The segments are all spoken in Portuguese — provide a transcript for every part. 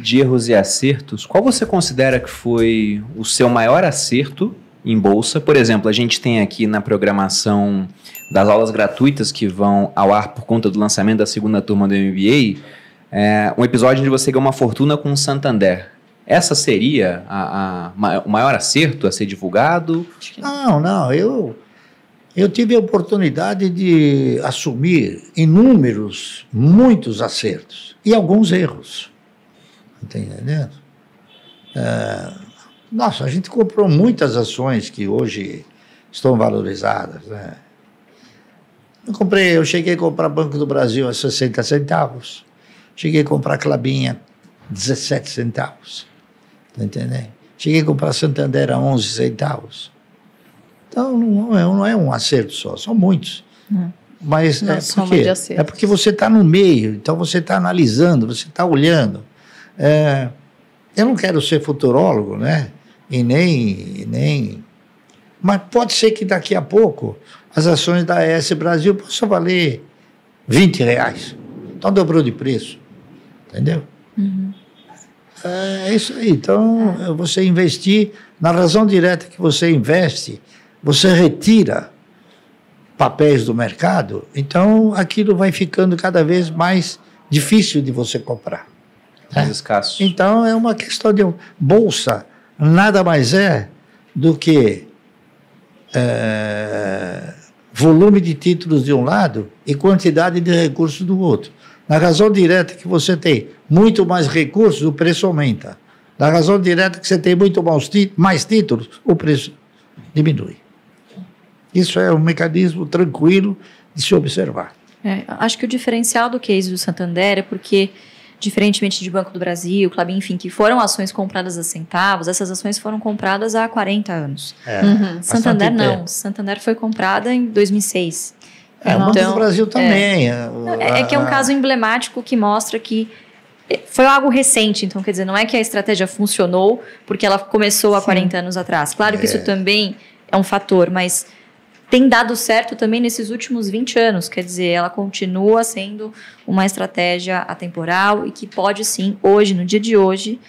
de erros e acertos, qual você considera que foi o seu maior acerto em bolsa? Por exemplo, a gente tem aqui na programação das aulas gratuitas que vão ao ar por conta do lançamento da segunda turma do MBA, é, um episódio onde você ganhou uma fortuna com o Santander. Essa seria a, a, a, o maior acerto a ser divulgado? Não, não. Eu, eu tive a oportunidade de assumir inúmeros, muitos acertos e alguns erros. Está entendendo? É, nossa, a gente comprou muitas ações que hoje estão valorizadas. Né? Eu, comprei, eu cheguei a comprar Banco do Brasil a 60 centavos. Cheguei a comprar Clabinha 17 centavos. Está entendendo? Cheguei a comprar Santander a 11 centavos. Então, não é, não é um acerto só, são muitos. Não. Mas não, é, porque, é porque você está no meio, então você está analisando, você está olhando. É, eu não quero ser futurólogo, né? E nem, e nem. Mas pode ser que daqui a pouco as ações da AES Brasil possam valer 20 reais. Então dobrou de preço. Entendeu? Uhum. É, é isso aí. Então, você investir, na razão direta que você investe, você retira papéis do mercado, então aquilo vai ficando cada vez mais difícil de você comprar mais é. escassos. Então é uma questão de bolsa, nada mais é do que é, volume de títulos de um lado e quantidade de recursos do outro. Na razão direta que você tem muito mais recursos, o preço aumenta. Na razão direta que você tem muito mais títulos, o preço diminui. Isso é um mecanismo tranquilo de se observar. É, acho que o diferencial do case do Santander é porque diferentemente de Banco do Brasil, Clabin, enfim, que foram ações compradas a centavos, essas ações foram compradas há 40 anos. É, uhum. Santander não. Santander foi comprada em 2006. É, então, o Banco do então, Brasil é. também. É, é, é que é um caso emblemático que mostra que foi algo recente, então quer dizer, não é que a estratégia funcionou porque ela começou há 40 anos atrás. Claro que isso é. também é um fator, mas tem dado certo também nesses últimos 20 anos. Quer dizer, ela continua sendo uma estratégia atemporal e que pode sim, hoje, no dia de hoje,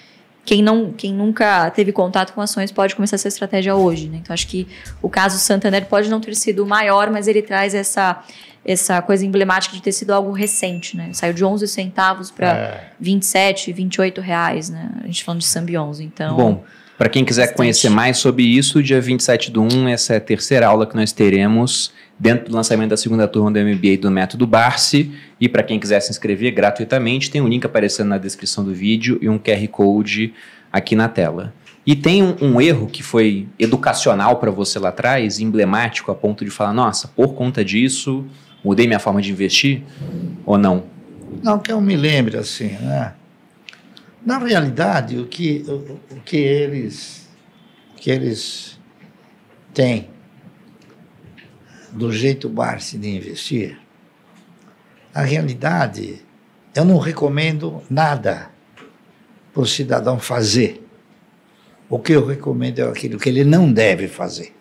quem, não, quem nunca teve contato com ações pode começar essa estratégia hoje. Né? Então, acho que o caso Santander pode não ter sido o maior, mas ele traz essa, essa coisa emblemática de ter sido algo recente. Né? Saiu de 11 centavos para é. 27, 28 reais. Né? A gente tá falando de Sambi 11. Então. Bom. Para quem quiser Bastante. conhecer mais sobre isso, dia 27 do 1, essa é a terceira aula que nós teremos dentro do lançamento da segunda turma do MBA do Método Barsi. E para quem quiser se inscrever gratuitamente, tem um link aparecendo na descrição do vídeo e um QR Code aqui na tela. E tem um, um erro que foi educacional para você lá atrás, emblemático, a ponto de falar: nossa, por conta disso, mudei minha forma de investir ou não? Não que eu me lembre assim, né? Na realidade, o que, o, o que eles o que eles têm do jeito Barsi de investir, na realidade, eu não recomendo nada para o cidadão fazer. O que eu recomendo é aquilo que ele não deve fazer.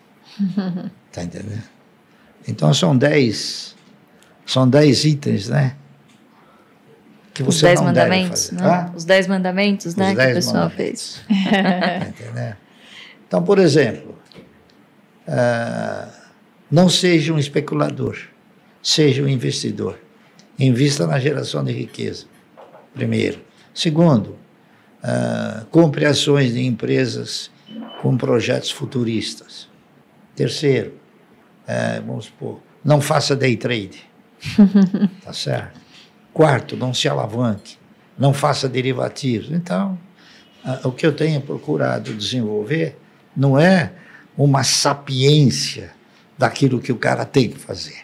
Está entendendo? Então são dez, são dez itens, né? que você Os dez não mandamentos, deve fazer. Né? Ah? Os dez mandamentos, né? Os dez que o pessoal fez. Tá então, por exemplo, uh, não seja um especulador, seja um investidor. Invista na geração de riqueza, primeiro. Segundo, uh, compre ações de empresas com projetos futuristas. Terceiro, uh, vamos supor, não faça day trade. tá certo? Quarto, não se alavanque, não faça derivativos. Então, o que eu tenho procurado desenvolver não é uma sapiência daquilo que o cara tem que fazer.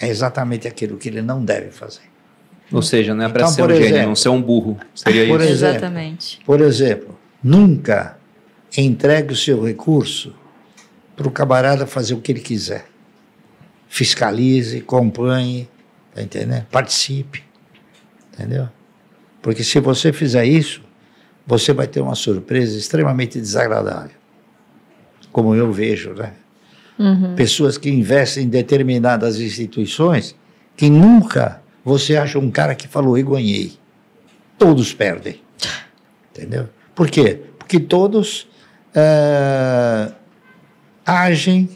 É exatamente aquilo que ele não deve fazer. Ou seja, não é para então, ser um exemplo, gênio, não ser um burro. Seria isso. Exemplo, exatamente. Por exemplo, nunca entregue o seu recurso para o camarada fazer o que ele quiser. Fiscalize, acompanhe, Tá entendendo? Participe. Entendeu? Porque se você fizer isso, você vai ter uma surpresa extremamente desagradável. Como eu vejo, né? Uhum. Pessoas que investem em determinadas instituições que nunca você acha um cara que falou e ganhei. Todos perdem. Entendeu? Por quê? Porque todos uh, agem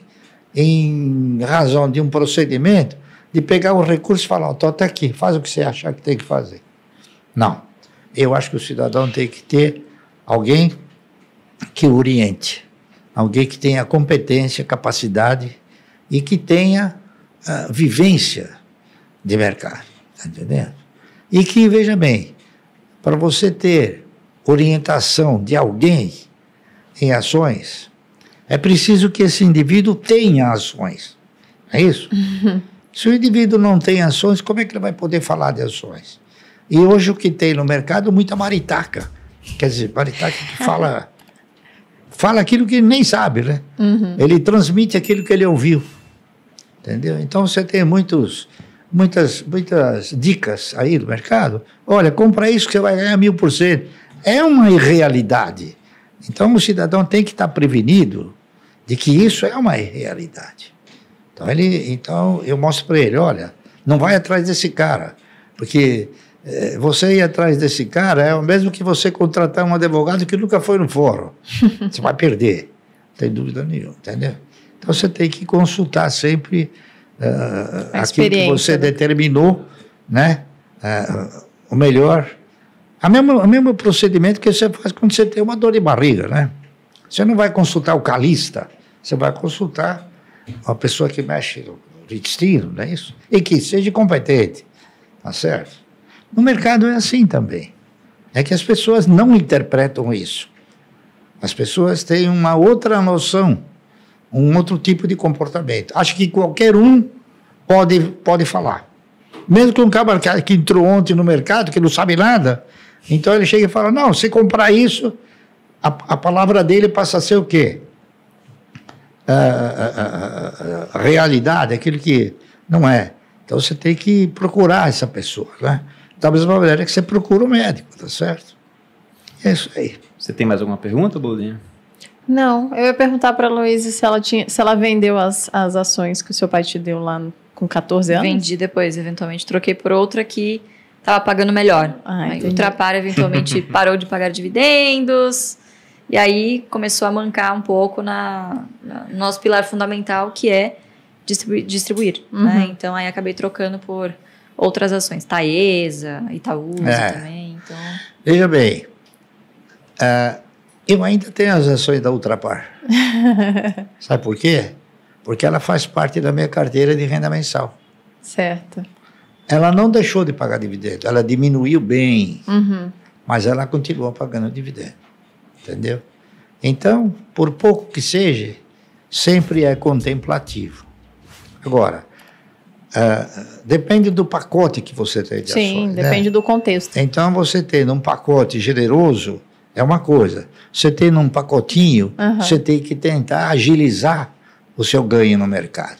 em razão de um procedimento de pegar um recurso e falar, estou oh, até aqui, faz o que você achar que tem que fazer. Não. Eu acho que o cidadão tem que ter alguém que oriente, alguém que tenha competência, capacidade e que tenha uh, vivência de mercado, Está entendendo? E que, veja bem, para você ter orientação de alguém em ações, é preciso que esse indivíduo tenha ações, é isso? Uhum. Se o indivíduo não tem ações, como é que ele vai poder falar de ações? E hoje o que tem no mercado muita maritaca. Quer dizer, maritaca que fala, fala aquilo que ele nem sabe, né? Uhum. Ele transmite aquilo que ele ouviu. Entendeu? Então você tem muitos, muitas, muitas dicas aí do mercado. Olha, compra isso que você vai ganhar mil por cento. É uma irrealidade. Então o cidadão tem que estar prevenido de que isso é uma irrealidade. Então, ele, então eu mostro para ele: olha, não vai atrás desse cara, porque é, você ir atrás desse cara é o mesmo que você contratar um advogado que nunca foi no fórum. você vai perder, não tem dúvida nenhuma, entendeu? Então você tem que consultar sempre uh, aquilo que você né? determinou, né? Uh, o melhor. A mesmo, o mesmo procedimento que você faz quando você tem uma dor de barriga, né? Você não vai consultar o calista, você vai consultar uma pessoa que mexe no destino, não é isso? E que seja competente, tá certo? No mercado é assim também. É que as pessoas não interpretam isso. As pessoas têm uma outra noção, um outro tipo de comportamento. Acho que qualquer um pode, pode falar. Mesmo que um cara que entrou ontem no mercado, que não sabe nada, então ele chega e fala: Não, se comprar isso, a, a palavra dele passa a ser o quê? a, a, a, realidade, aquilo que não é. Então você tem que procurar essa pessoa, né? Da mesma maneira que você procura o um médico, tá certo? É isso aí. Você tem mais alguma pergunta, Boldinha? Não, eu ia perguntar para a Luísa se ela tinha, se ela vendeu as, as ações que o seu pai te deu lá no, com 14 anos. Vendi depois, eventualmente troquei por outra que estava pagando melhor. Ah, Aí eventualmente parou de pagar dividendos. E aí começou a mancar um pouco na, na no nosso pilar fundamental, que é distribuir. distribuir né? uhum. né? Então aí acabei trocando por outras ações, Taesa, Itaú é. também. Então... Veja bem, uh, eu ainda tenho as ações da Ultrapar. Sabe por quê? Porque ela faz parte da minha carteira de renda mensal. Certo. Ela não deixou de pagar dividendo, ela diminuiu bem, uhum. mas ela continua pagando dividendo entendeu? Então, por pouco que seja, sempre é contemplativo. Agora, uh, depende do pacote que você tem de Sim, ações, né? depende né? do contexto. Então, você tendo um pacote generoso é uma coisa. Você tendo um pacotinho, uhum. você tem que tentar agilizar o seu ganho no mercado.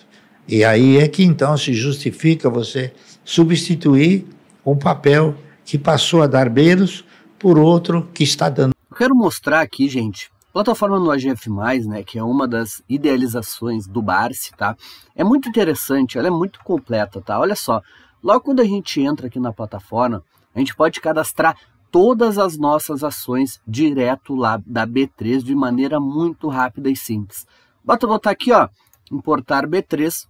E aí é que então se justifica você substituir um papel que passou a dar menos por outro que está dando eu quero mostrar aqui, gente, plataforma no AGF+, né, que é uma das idealizações do Barsi, tá? É muito interessante, ela é muito completa, tá? Olha só, logo quando a gente entra aqui na plataforma, a gente pode cadastrar todas as nossas ações direto lá da B3 de maneira muito rápida e simples. Bota botar aqui, ó, importar B3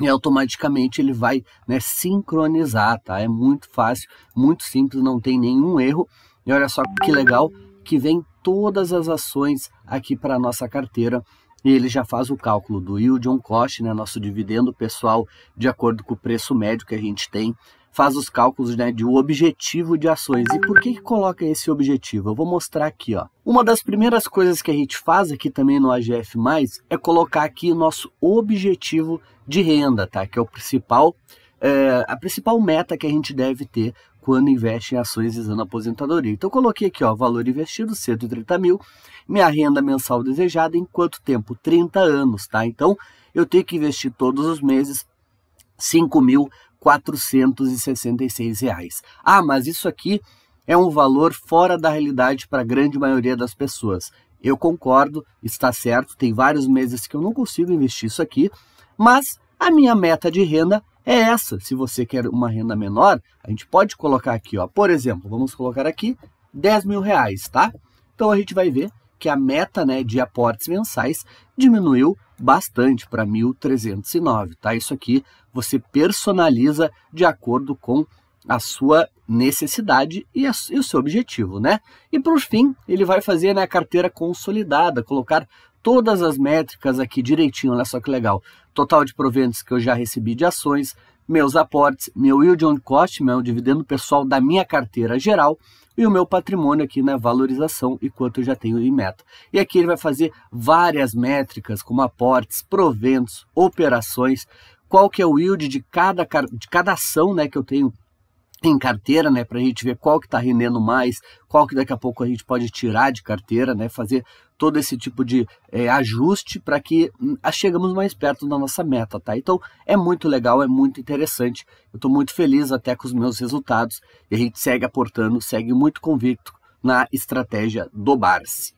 e automaticamente ele vai né, sincronizar, tá? É muito fácil, muito simples, não tem nenhum erro. E olha só que legal, que vem todas as ações aqui para a nossa carteira e ele já faz o cálculo do yield on cost, né, nosso dividendo pessoal, de acordo com o preço médio que a gente tem, faz os cálculos né, de um objetivo de ações. E por que, que coloca esse objetivo? Eu vou mostrar aqui. Ó. Uma das primeiras coisas que a gente faz aqui também no AGF+, é colocar aqui o nosso objetivo de renda, tá? que é o principal é, a principal meta que a gente deve ter quando investe em ações visando aposentadoria. Então, coloquei aqui, ó, valor investido, 130 mil, minha renda mensal desejada em quanto tempo? 30 anos, tá? Então, eu tenho que investir todos os meses 5.466 reais. Ah, mas isso aqui é um valor fora da realidade para a grande maioria das pessoas. Eu concordo, está certo, tem vários meses que eu não consigo investir isso aqui, mas a minha meta de renda é essa. Se você quer uma renda menor, a gente pode colocar aqui, ó. Por exemplo, vamos colocar aqui 10 mil reais, tá? Então a gente vai ver que a meta né, de aportes mensais diminuiu bastante para 1.309, tá? Isso aqui você personaliza de acordo com a sua necessidade e, a, e o seu objetivo, né? E por fim, ele vai fazer né, a carteira consolidada, colocar todas as métricas aqui direitinho, olha só que legal. Total de proventos que eu já recebi de ações, meus aportes, meu yield on cost, meu dividendo pessoal da minha carteira geral e o meu patrimônio aqui na valorização e quanto eu já tenho em meta. E aqui ele vai fazer várias métricas como aportes, proventos, operações, qual que é o yield de cada, de cada ação né, que eu tenho em carteira, né, para a gente ver qual que está rendendo mais, qual que daqui a pouco a gente pode tirar de carteira, né, fazer todo esse tipo de é, ajuste para que hum, chegamos mais perto da nossa meta, tá? Então é muito legal, é muito interessante. Eu estou muito feliz até com os meus resultados e a gente segue aportando, segue muito convicto na estratégia do Barsi.